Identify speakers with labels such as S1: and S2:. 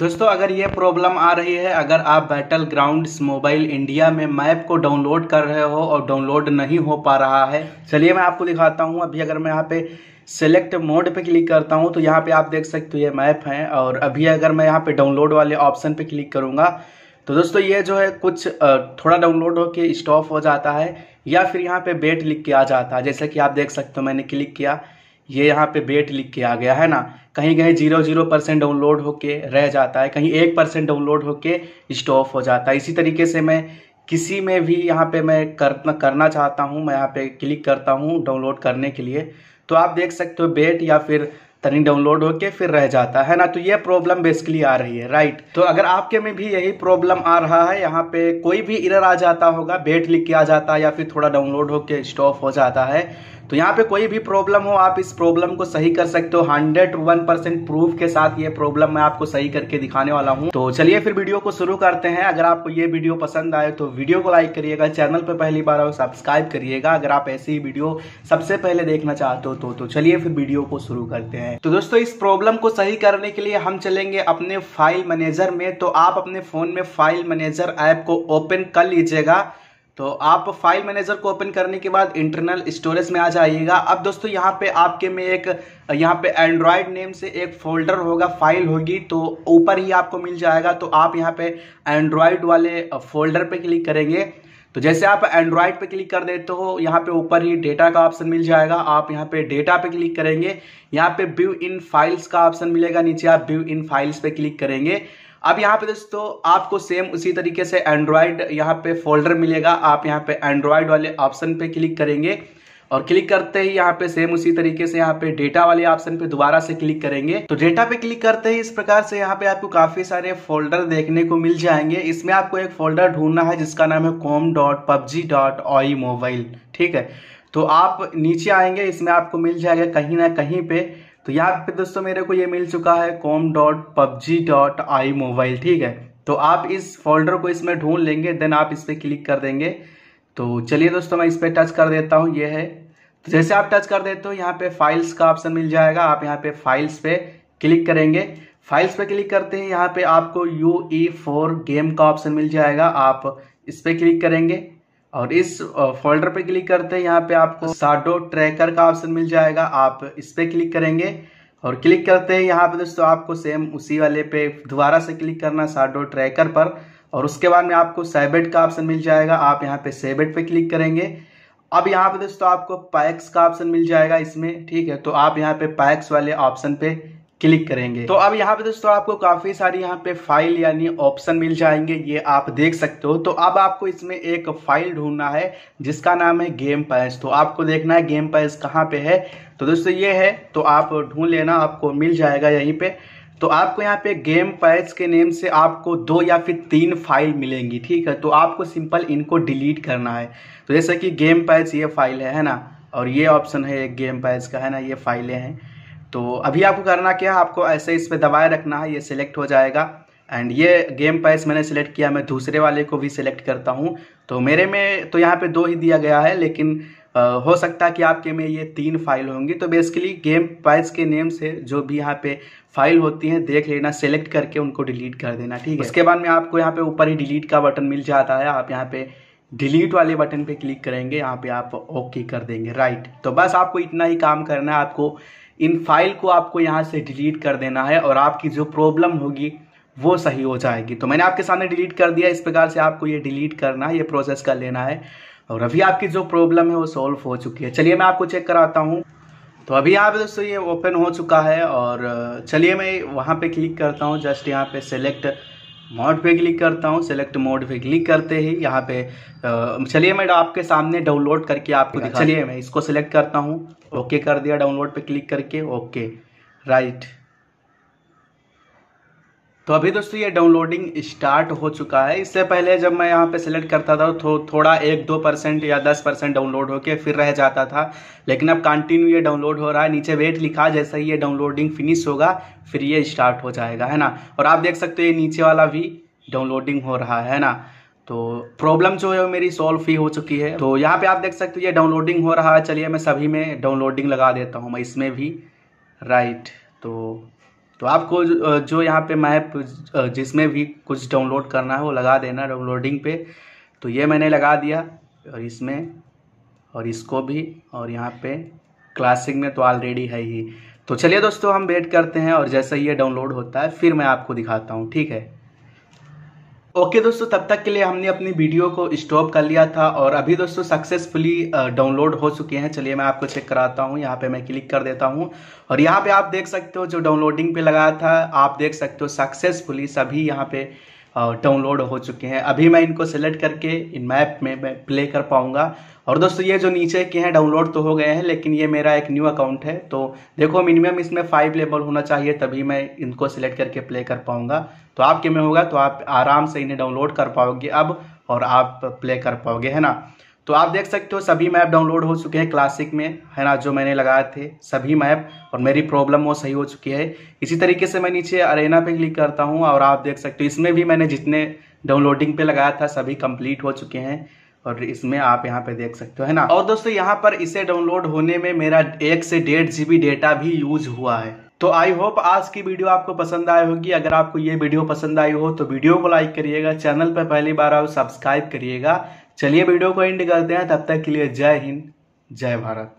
S1: दोस्तों अगर ये प्रॉब्लम आ रही है अगर आप बैटल ग्राउंड्स मोबाइल इंडिया में मैप को डाउनलोड कर रहे हो और डाउनलोड नहीं हो पा रहा है चलिए मैं आपको दिखाता हूँ अभी अगर मैं यहाँ पे सेलेक्ट मोड पे क्लिक करता हूँ तो यहाँ पे आप देख सकते हो ये मैप है और अभी अगर मैं यहाँ पे डाउनलोड वाले ऑप्शन पे क्लिक करूँगा तो दोस्तों ये जो है कुछ थोड़ा डाउनलोड के स्टॉप हो जाता है या फिर यहाँ पे बेट लिख के आ जाता है जैसा कि आप देख सकते हो मैंने क्लिक किया ये यहाँ पे बेट लिख के आ गया है ना कहीं कहीं जीरो जीरो परसेंट डाउनलोड होके रह जाता है कहीं एक परसेंट डाउनलोड होके स्टॉप हो जाता है इसी तरीके से मैं किसी में भी यहाँ पे मैं करना करना चाहता हूँ मैं यहाँ पे क्लिक करता हूँ डाउनलोड करने के लिए तो आप देख सकते हो बेट या फिर तनिक डाउनलोड होके फिर रह जाता है ना तो ये प्रॉब्लम बेसिकली आ रही है राइट तो अगर आपके में भी यही प्रॉब्लम आ रहा है यहाँ पे कोई भी इरर आ जाता होगा बेट लिख के आ जाता है या फिर थोड़ा डाउनलोड होके स्टॉप हो जाता है तो यहाँ पे कोई भी प्रॉब्लम हो आप इस प्रॉब्लम को सही कर सकते हो हंड्रेड वन परसेंट प्रूफ के साथ ये प्रॉब्लम मैं आपको सही करके दिखाने वाला हूँ तो चलिए फिर वीडियो को शुरू करते हैं अगर आपको ये वीडियो पसंद आए तो वीडियो को लाइक करिएगा चैनल पर पहली बार आओ सब्सक्राइब करिएगा अगर आप ऐसी वीडियो सबसे पहले देखना चाहते हो तो, तो चलिए फिर वीडियो को शुरू करते हैं तो दोस्तों इस प्रॉब्लम को सही करने के लिए हम चलेंगे अपने फाइल मैनेजर में तो आप अपने फोन में फाइल मैनेजर ऐप को ओपन कर लीजिएगा तो आप फाइल मैनेजर को ओपन करने के बाद इंटरनल स्टोरेज में आ जाइएगा अब दोस्तों यहाँ पे आपके में एक यहाँ पे एंड्रॉयड नेम से एक फोल्डर होगा फाइल होगी तो ऊपर ही आपको मिल जाएगा तो आप यहाँ पे एंड्रॉयड वाले फोल्डर पे क्लिक करेंगे तो जैसे आप एंड्रॉयड पे क्लिक कर देते हो यहाँ पे ऊपर ही डेटा का ऑप्शन मिल जाएगा आप यहाँ पे डेटा पे क्लिक करेंगे यहाँ पे व्यू इन फाइल्स का ऑप्शन मिलेगा नीचे आप व्यू इन फाइल्स पे क्लिक करेंगे अब यहाँ पे दोस्तों आपको सेम उसी तरीके से एंड्रॉयड यहाँ पे फोल्डर मिलेगा आप यहाँ पे एंड्रॉयड वाले ऑप्शन पे क्लिक करेंगे और क्लिक करते ही यहाँ पे सेम उसी तरीके से यहाँ पे डेटा वाले ऑप्शन पे दोबारा से क्लिक करेंगे तो डेटा पे क्लिक करते ही इस प्रकार से यहाँ पे आपको काफी सारे फोल्डर देखने को मिल जाएंगे इसमें आपको एक फोल्डर ढूंढना है जिसका नाम है com dot PUBG dot I mobile ठीक है तो आप नीचे आएंगे इसमें आपको मिल जाएगा कहीं ना कहीं पे तो यहाँ पे दोस्तों मेरे को ये मिल चुका है com dot PUBG dot I mobile ठीक है तो आप इस फोल्डर को इसमें ढूंढ लेंगे देन आप इस पर क्लिक कर देंगे तो चलिए दोस्तों मैं इस पर टच कर देता हूँ ये है तो जैसे आप टच कर देते हो यहाँ पे फाइल्स का ऑप्शन मिल जाएगा आप यहाँ पे फाइल्स पे क्लिक करेंगे फाइल्स पे क्लिक करते हैं यहाँ पे आपको यू ई फोर गेम का ऑप्शन मिल जाएगा आप इस पर क्लिक करेंगे और इस फोल्डर पे क्लिक करते हैं यहाँ पे आपको साडो ट्रैकर का ऑप्शन मिल जाएगा आप इस पर क्लिक करेंगे और क्लिक करते हैं यहाँ पे दोस्तों आपको सेम उसी वाले पे दोबारा से क्लिक करना साडो ट्रैकर पर और उसके बाद में आपको सेबेट का ऑप्शन मिल जाएगा आप यहाँ पे सेबेट पे क्लिक करेंगे अब यहाँ पे दोस्तों आपको पैक्स का ऑप्शन मिल जाएगा इसमें ठीक है तो आप यहाँ पे पैक्स वाले ऑप्शन पे क्लिक करेंगे तो अब यहाँ पे दोस्तों आपको काफी सारी यहाँ पे फाइल यानी ऑप्शन मिल जाएंगे ये आप देख सकते हो तो अब आपको इसमें एक फाइल ढूंढना है जिसका नाम है गेम पैस तो आपको देखना है गेम पैस कहाँ पे है तो दोस्तों ये है तो आप ढूंढ लेना आपको मिल जाएगा यहीं पे तो आपको यहाँ पे गेम पैस के नेम से आपको दो या फिर तीन फाइल मिलेंगी ठीक है तो आपको सिंपल इनको डिलीट करना है तो जैसे कि गेम पैस ये फाइल है है ना और ये ऑप्शन है गेम पैस का है ना ये फाइलें हैं तो अभी आपको करना क्या है आपको ऐसे इस पर दबाए रखना है ये सिलेक्ट हो जाएगा एंड ये गेम पैस मैंने सिलेक्ट किया मैं दूसरे वाले को भी सिलेक्ट करता हूँ तो मेरे में तो यहाँ पे दो ही दिया गया है लेकिन आ, हो सकता है कि आपके में ये तीन फाइल होंगी तो बेसिकली गेम पैस के नेम से जो भी यहाँ पे फाइल होती हैं देख लेना सेलेक्ट करके उनको डिलीट कर देना ठीक है उसके बाद में आपको यहाँ पे ऊपर ही डिलीट का बटन मिल जाता है आप यहाँ पे डिलीट वाले बटन पे क्लिक करेंगे यहाँ पे आप ओके कर देंगे राइट तो बस आपको इतना ही काम करना है आपको इन फाइल को आपको यहाँ से डिलीट कर देना है और आपकी जो प्रॉब्लम होगी वो सही हो जाएगी तो मैंने आपके सामने डिलीट कर दिया इस प्रकार से आपको ये डिलीट करना है ये प्रोसेस कर लेना है और अभी आपकी जो प्रॉब्लम है वो सॉल्व हो चुकी है चलिए मैं आपको चेक कराता हूँ तो अभी यहाँ पे दोस्तों ये ओपन हो चुका है और चलिए मैं वहाँ पे क्लिक करता हूँ जस्ट यहाँ पे सेलेक्ट मोड पे क्लिक करता हूँ सेलेक्ट मोड पे क्लिक करते ही यहाँ पे चलिए मैं आपके सामने डाउनलोड करके आपको चलिए मैं इसको सिलेक्ट करता हूँ ओके कर दिया डाउनलोड पे क्लिक करके ओके राइट तो अभी दोस्तों ये डाउनलोडिंग स्टार्ट हो चुका है इससे पहले जब मैं यहाँ पे सेलेक्ट करता था तो थोड़ा एक दो परसेंट या दस परसेंट डाउनलोड होके फिर रह जाता था लेकिन अब कंटिन्यू ये डाउनलोड हो रहा है नीचे वेट लिखा जैसे ही ये डाउनलोडिंग फिनिश होगा फिर ये स्टार्ट हो जाएगा है ना और आप देख सकते हो ये नीचे वाला भी डाउनलोडिंग हो रहा है ना तो प्रॉब्लम जो है मेरी सॉल्व ही हो चुकी है तो यहाँ पे आप देख सकते हो ये डाउनलोडिंग हो रहा है चलिए मैं सभी में डाउनलोडिंग लगा देता हूँ मैं इसमें भी राइट तो तो आपको जो यहाँ पे मैप जिसमें भी कुछ डाउनलोड करना है वो लगा देना डाउनलोडिंग पे तो ये मैंने लगा दिया और इसमें और इसको भी और यहाँ पे क्लासिक में तो ऑलरेडी है ही तो चलिए दोस्तों हम वेट करते हैं और जैसे ये डाउनलोड होता है फिर मैं आपको दिखाता हूँ ठीक है ओके okay दोस्तों तब तक के लिए हमने अपनी वीडियो को स्टॉप कर लिया था और अभी दोस्तों सक्सेसफुली डाउनलोड हो चुके हैं चलिए मैं आपको चेक कराता हूँ यहाँ पे मैं क्लिक कर देता हूँ और यहाँ पे आप देख सकते हो जो डाउनलोडिंग पे लगाया था आप देख सकते हो सक्सेसफुली सभी यहाँ पे डाउनलोड हो चुके हैं अभी मैं इनको सेलेक्ट करके इन मैप में मैं प्ले कर पाऊंगा और दोस्तों ये जो नीचे के हैं डाउनलोड तो हो गए हैं लेकिन ये मेरा एक न्यू अकाउंट है तो देखो मिनिमम इसमें फाइव लेवल होना चाहिए तभी मैं इनको सिलेक्ट करके प्ले कर पाऊंगा तो आपके में होगा तो आप आराम से इन्हें डाउनलोड कर पाओगे अब और आप प्ले कर पाओगे है ना तो आप देख सकते हो सभी मैप डाउनलोड हो चुके हैं क्लासिक में है ना जो मैंने लगाए थे सभी मैप और मेरी प्रॉब्लम वो सही हो चुकी है इसी तरीके से मैं नीचे अरेना पे क्लिक करता हूँ और आप देख सकते हो इसमें भी मैंने जितने डाउनलोडिंग पे लगाया था सभी कंप्लीट हो चुके हैं और इसमें आप यहाँ पे देख सकते हो है ना और दोस्तों यहाँ पर इसे डाउनलोड होने में मेरा एक से डेढ़ जी डेटा भी यूज हुआ है तो आई होप आज की वीडियो आपको पसंद आई होगी अगर आपको ये वीडियो पसंद आई हो तो वीडियो को लाइक करिएगा चैनल पर पहली बार आओ सब्सक्राइब करिएगा चलिए वीडियो को एंड करते हैं तब तक के लिए जय हिंद जय भारत